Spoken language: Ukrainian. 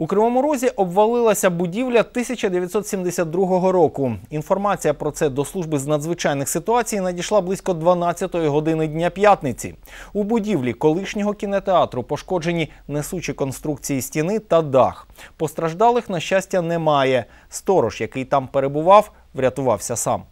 У Кривому Розі обвалилася будівля 1972 року. Інформація про це до служби з надзвичайних ситуацій надійшла близько 12-ї години дня п'ятниці. У будівлі колишнього кінотеатру пошкоджені несучі конструкції стіни та дах. Постраждалих, на щастя, немає. Сторож, який там перебував, врятувався сам.